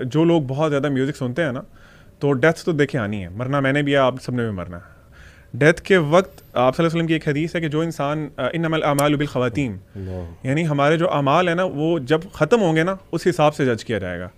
जो लोग बहुत ज़्यादा म्यूज़िक सुनते हैं ना तो डेथ तो देखे आनी है मरना मैंने भी है आप सबने भी मरना है डेथ के वक्त आप वसल्लम की एक हदीस है कि जो इंसान इन अमल अमाल बिल ख़वातीम यानी हमारे जो अमाल है ना वो जब ख़त्म होंगे ना उस हिसाब से जज किया जाएगा